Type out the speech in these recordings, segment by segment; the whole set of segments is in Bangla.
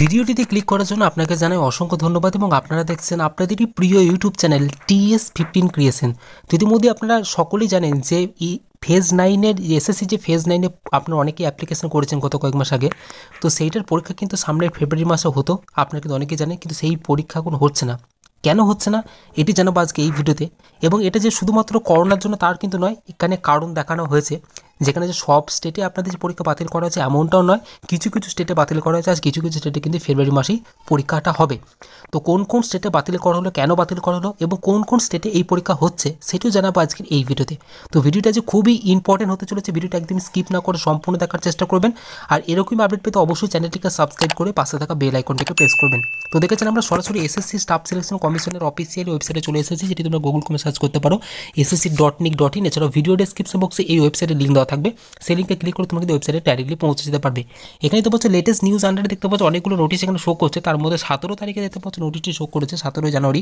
ভিডিওটিতে ক্লিক করার জন্য আপনাকে জানাই অসংখ্য ধন্যবাদ এবং আপনারা দেখছেন আপনাদেরই প্রিয় YouTube channel TS fifteen creation ইতিমধ্যে আপনারা সকলেই জানেন যে ই ফেজ নাইনের এসএসসি যে ফেজ নাইনে আপনার অনেকেই অ্যাপ্লিকেশন করেছেন গত কয়েক মাস আগে তো সেইটার পরীক্ষা কিন্তু সামনের ফেব্রুয়ারি মাসে হতো আপনারা কিন্তু অনেকেই জানেন কিন্তু সেই পরীক্ষা এখন হচ্ছে না কেন হচ্ছে না এটি জানাবো আজকে এই ভিডিওতে এবং এটা যে শুধুমাত্র করোনার জন্য তার কিন্তু নয় এখানে কারণ দেখানো হয়েছে যেখানে যে সব স্টেটে আপনাদের যে পরীক্ষা বাতিল করা হয়েছে এমনটাও নয় কিছু কিছু স্টেটে বাতিল করা হয়েছে আর কিছু কিছু স্টেটে কিন্তু ফেব্রুয়ারি মাসেই পরীক্ষাটা হবে তো কোন কোন স্টেটে বাতিল করা হলো কেন বাতিল করা হলো এবং কোন কোন স্টেটে এই পরীক্ষা হচ্ছে সেটিও জানাবো আজকের এই ভিডিওতে তো ভিডিওটা যে খুবই ইম্পর্টেন্ট হতে চলেছে ভিডিওটা একদিন স্কিপ না করে সম্পূর্ণ দেখার চেষ্টা করবেন আর এরকমই আপডেট পেতে অবশ্যই চ্যানেলটিকে সাবস্ক্রাইব করে পাশে থাকা বেল আইকনটিকে প্রেস করবেন তো দেখেছেন আমরা সরাসরি এসএসসি স্টাফ সিলেকশন কমিশনের অফিসিয়াল ওয়েবসাইটে চলে এসেছি যেটি তোমরা গুগল কমে সার্চ করতে পারো SSC dot nic dot in এছাড়াও ভিডিও ডেসক্রিপশন বক্সে এই ওয়েবসাইটের লিঙ্ক দেওয়া থাকবে সেই লিঙ্কে ক্লিক করে তুমি কিন্তু ওয়েবসাইটে ডাইরেক্টলি পৌঁছে যেতে পারবে এখানে তো বলছে লেটেস্ট নিউজ আন্ডারে দেখতে পাচ্ছ অনেকগুলো নোটিশ এখানে শো করছে তার মধ্যে সতেরো তারিখে দেখতে পাচ্ছ নোটিশটি শো করেছে সতেরোই জানুয়ারি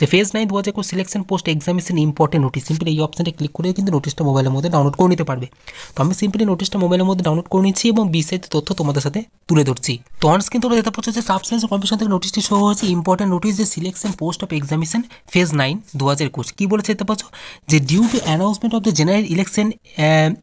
যে ফেজ নাইন দু হাজার selection post examination important notice simply এই অপশানে ক্লিক করে কিন্তু নোটিশটা মোবাইলের মধ্যে ডাউনলোড করে নিতে পারবে তো আমি সিম্পলি নোটিশটা মোবাইলের মধ্যে ডাউনলোড করে নিচ্ছি এবং বিস্তারিত তথ্য তোমাদের সাথে তুলে ধরছি তো অনস কিন্তু দেখতে পাচ্ছ যে সাবস্টেন্স কমিশন থেকে নোটিশটি শো হয়েছে ইম্পর্টেন্ট নোটিশ যে selection post of examination phase nine দু হাজার একুশ কী বলেছে দেখতে পাচ্ছ যে due to announcement of the general election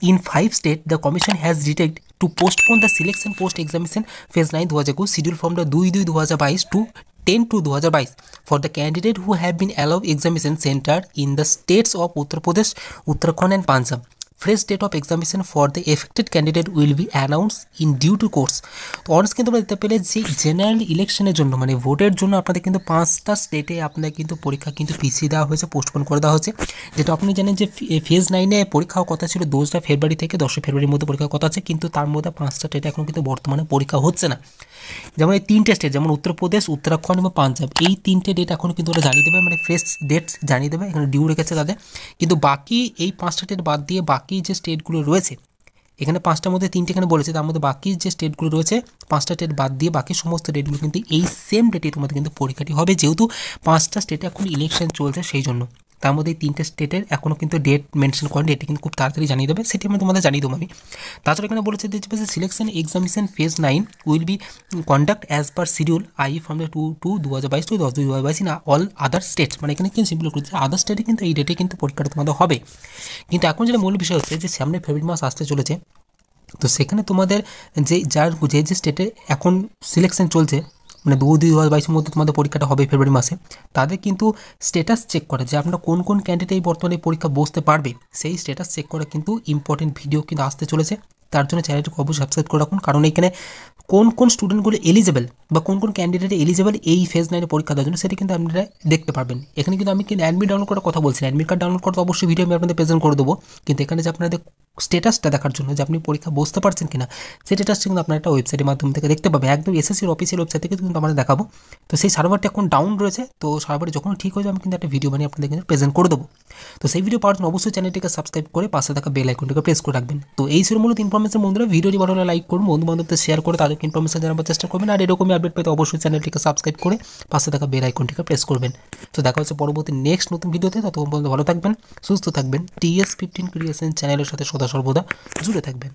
in five states, the Commission has directed to postpone the selection post examination phase 9 2021 scheduled from the 2 2 2022 to 10 to 2022 for the candidate who have been allowed examination center in the states of Uttar Pradesh, Uttarakhand and Punjab. Fresh date of examination for the affected candidate will be announce in due to course তো অনার্স কিন্তু আমরা দেখতে পেলে যে জেনারেল ইলেকশনের জন্য মানে ভোটের জন্য আপনাদের কিন্তু পাঁচটা স্টেটে আপনাদের কিন্তু পরীক্ষা কিন্তু পিছিয়ে দেওয়া হয়েছে পোস্টপোন করে দেওয়া হয়েছে যেটা আপনি জানেন যে ফেজ নাইনে পরীক্ষা কথা ছিল দশটা ফেব্রুয়ারি থেকে দশই ফেব্রুয়ারির মধ্যে পরীক্ষার কথা আছে কিন্তু তার মধ্যে পাঁচটা স্টেটে এখন কিন্তু বর্তমানে পরীক্ষা হচ্ছে না যেমন এই তিনটে স্টেট যেমন উত্তরপ্রদেশ উত্তরাখণ্ড এবং পাঞ্জাব এই তিনটে ডেট এখন কিন্তু ওরা জানিয়ে দেবে মানে ফ্রেশ ডেট জানিয়ে দেবে এখানে ডিউ রেখেছে তাদের কিন্তু বাকি এই পাঁচটা ডেট বাদ দিয়ে বাকি বাকি যে স্টেটগুলো রয়েছে এখানে পাঁচটার মধ্যে তিনটে এখানে বলেছে তার মধ্যে বাকি যে স্টেটগুলো রয়েছে পাঁচটা স্টেট বাদ দিয়ে বাকি সমস্ত ডেটগুলো কিন্তু এই সেম ডেটে তোমাদের কিন্তু পরীক্ষাটি হবে যেহেতু পাঁচটা স্টেটে এখন ইলেকশন চলছে সেই জন্য তার মধ্যে তিনটে স্টেটের এখনও কিন্তু ডেট মেনশন করেন ডেটটি কিন্তু খুব তাড়াতাড়ি জানিয়ে দেবে সেটি আমি তোমাদের জানিয়ে দেবো আমি তাছাড়া এখানে বলেছে যে selection examination phase nine will be conduct as per schedule I from the two two দু হাজার বাইশ টু দশ দু হাজার বাইশ ইন অল আদার স্টেট মানে এখানে কিন্তু সিম্পল করছে আদার স্টেটে কিন্তু এই ডেটে কিন্তু পরীক্ষাটা তোমাদের হবে কিন্তু এখন যেটা মূল বিষয় হচ্ছে যে সামনে ফেব্রুয়ারি মাস আসতে চলেছে তো সেখানে তোমাদের যে যার যে যে স্টেটে এখন সিলেকশন চলছে মানে দু দুই হাজার বাইশের মধ্যে তোমাদের পরীক্ষাটা হবে ফেব্রুয়ারি মাসে তাদের কিন্তু স্ট্যাটাস চেক করে যে আপনারা কোন কোন ক্যান্ডিডেট এই বর্তমানে পরীক্ষা বসতে পারবে সেই স্ট্যাটাস চেক করা কিন্তু ইম্পর্টেন্ট ভিডিও কিন্তু আসতে চলেছে তার জন্য চ্যানেলটিকে অবশ্যই সাবস্ক্রাইব করে রাখুন কারণ এখানে কোন কোন স্টুডেন্টগুলো এলিজেবেল বা কোন কোন ক্যান্ডিডেট এলিজেবল এই ফেজ নাইনে পরীক্ষা দেওয়ার জন্য সেটা কিন্তু আপনারা দেখতে পারবেন এখানে কিন্তু আমি কিন্তু অ্যাডমিট ডাউনলোড করার কথা বলছি অ্যাডমিট কার্ড ডাউনলোড করতে অবশ্যই ভিডিও আমি আপনাদের প্রেজেন্ট করে দেবো কিন্তু এখানে যে আপনাদের স্টেটাসটা দেখার জন্য যে আপনি পরীক্ষা বসতে পারছেন কিনা স্টেটাসটা কিন্তু আপনার একটা ওয়েবসাইটের মাধ্যম থেকে দেখতে পাবেন একদম এসএসসির অফিসিয়াল ওয়েবসাইট থেকে কিন্তু আমরা দেখাবো তো সেই সার্ভারটা এখন ডাউন রয়েছে তো সার্ভারটি যখন ঠিক হয়ে যাবে আমি কিন্তু একটা ভিডিও বানিয়ে আপনাদের কিন্তু প্রেজেন্ট করে দেবো তো সেই ভিডিও পাওয়ার জন্য অবশ্যই চ্যানেলটিকে সাবস্ক্রাইব করে পাশে থাকা বেল আইকনটিকে প্রেস করে রাখবেন তো এই সব ইনফরমেশন বন্ধুরা ভিডিওটি ভালো লাইক করুন বন্ধু বান্ধবদের শেয়ার করে তাদেরকে ইনফরমেশন জানাবার চেষ্টা করবেন আর এরকমই আপডেট পেতে অবশ্যই চ্যানেলটিকে সাবস্ক্রাইব করে পাশে থাকা বেল আইকনটিকে প্রেস করবেন তো দেখা হচ্ছে পরবর্তী নেক্সট নতুন ভিডিওতে ততক্ষণ পর্যন্ত ভালো থাকবেন সুস্থ থাকবেন টিএস ফিফটিন ক্রিয়েশন চ্যানেলের সাথে সদা সর্বদা জুড়ে থাকবেন